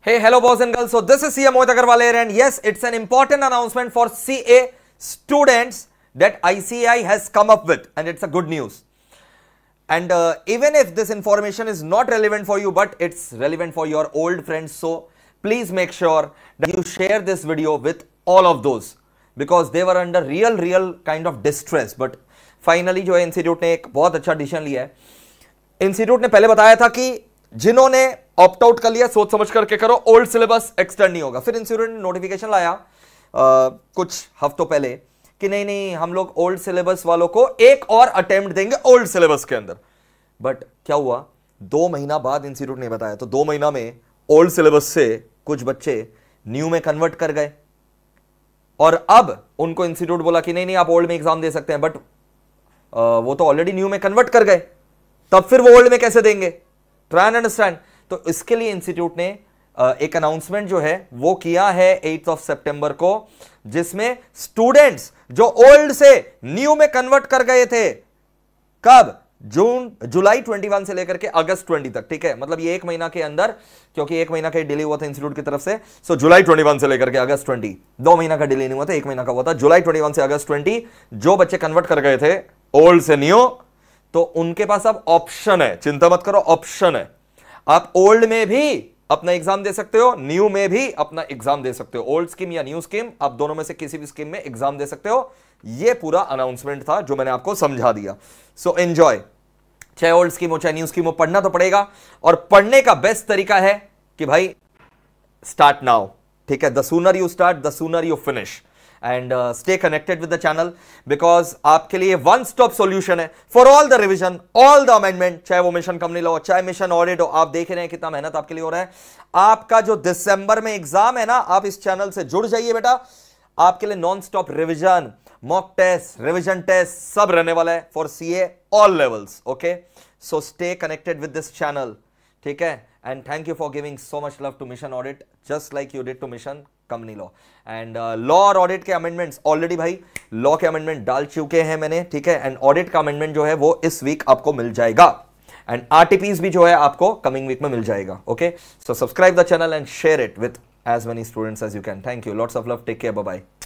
Hey, hello boys and girls. So this is CA Mohit Agarwal here and yes, it's an important announcement for CA students that ICI has come up with and it's a good news. And uh, even if this information is not relevant for you, but it's relevant for your old friends. So please make sure that you share this video with all of those because they were under real, real kind of distress. But finally, जो है institute ने एक बहुत अच्छा decision लिया है institute ने पहले बताया था कि जिन्होंने ऑप्ट आउट कर लिया सोच समझ करके करो ओल्ड सिलेबस एक्सटेंड नहीं होगा फिर इंस्टीट्यूट नोटिफिकेशन लाया आ, कुछ हफ्तों पहले कि नहीं नहीं हम लोग ओल्ड सिलेबस वालों को एक और अटेम्प्ट देंगे ओल्ड सिलेबस के अंदर बट क्या हुआ दो महीना बाद इंस्टीट्यूट ने बताया तो दो महीना में ओल्ड सिलेबस से कुछ बच्चे न्यू में कन्वर्ट कर गए और अब उनको इंस्टीट्यूट बोला कि नहीं नहीं आप ओल्ड में एग्जाम दे सकते हैं बट आ, वो तो ऑलरेडी न्यू में कन्वर्ट कर गए तब फिर वो ओल्ड में कैसे देंगे ट्राई अंडरस्टैंड तो इसके लिए इंस्टीट्यूट ने एक अनाउंसमेंट जो है वो किया है एट ऑफ सेप्टेंबर को जिसमें स्टूडेंट्स जो ओल्ड से न्यू में कन्वर्ट कर गए थे कब जून जुलाई 21 से लेकर के अगस्त 20 तक ठीक है मतलब ये एक महीना के अंदर क्योंकि एक महीना का डिले हुआ था इंस्टीट्यूट की तरफ से सो so, जुलाई 21 से लेकर के अगस्त 20 दो महीना का डिले नहीं हुआ था एक महीना का हुआ था जुलाई 21 से अगस्त 20 जो बच्चे कन्वर्ट कर गए थे ओल्ड से न्यू तो उनके पास अब ऑप्शन है चिंता मत करो ऑप्शन है आप ओल्ड में भी अपना एग्जाम दे सकते हो न्यू में भी अपना एग्जाम दे सकते हो ओल्ड स्कीम या न्यू स्कीम आप दोनों में से किसी भी स्कीम में एग्जाम दे सकते हो यह पूरा अनाउंसमेंट था जो मैंने आपको समझा दिया सो so, एंजॉय चाहे ओल्ड स्कीम हो चाहे न्यू स्कीम हो पढ़ना तो पड़ेगा और पढ़ने का बेस्ट तरीका है कि भाई स्टार्ट नाउ ठीक है the sooner you start the sooner you finish and stay connected with the channel because आपके लिए वन स्टॉप सॉल्यूशन है for all the revision all the amendment चाहे वो मिशन कंपनी लो चाहे मिशन ऑडिट हो आप देख रहे हैं कितना मेहनत आपके लिए हो रहा है आपका जो दिसंबर में एग्जाम है ना आप इस चैनल से जुड़ जाइए बेटा आपके लिए non stop revision mock test revision test सब रहने वाला है for C all levels okay so stay connected with this channel ठीक है and thank you for giving so much love to mission audit just like you did to mission company law and law और audit के amendments already भाई law के amendment डाल चुके हैं मैंने ठीक है एंड ऑडिट का अमेंडमेंट जो है वो इस वीक आपको मिल जाएगा एंड आरटीपीस भी जो है आपको कमिंग वीक में मिल जाएगा okay so subscribe the channel and share it with as many students as you can thank you lots of love take care bye